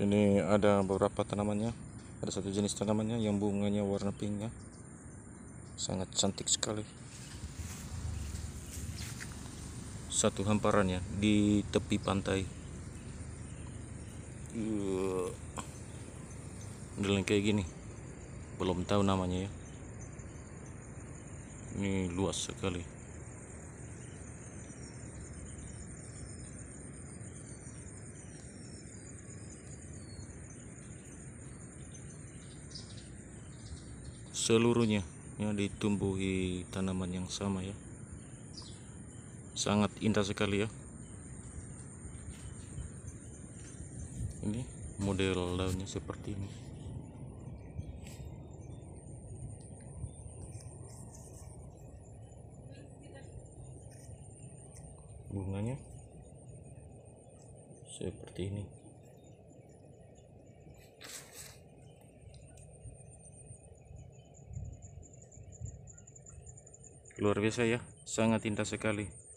ini ada beberapa tanamannya ada satu jenis tanamannya yang bunganya warna pink ya sangat cantik sekali satu hamparannya di tepi pantai jalan kayak gini belum tahu namanya ya ini luas sekali seluruhnya ya ditumbuhi tanaman yang sama ya sangat indah sekali ya ini model daunnya seperti ini bunganya seperti ini luar biasa ya sangat indah sekali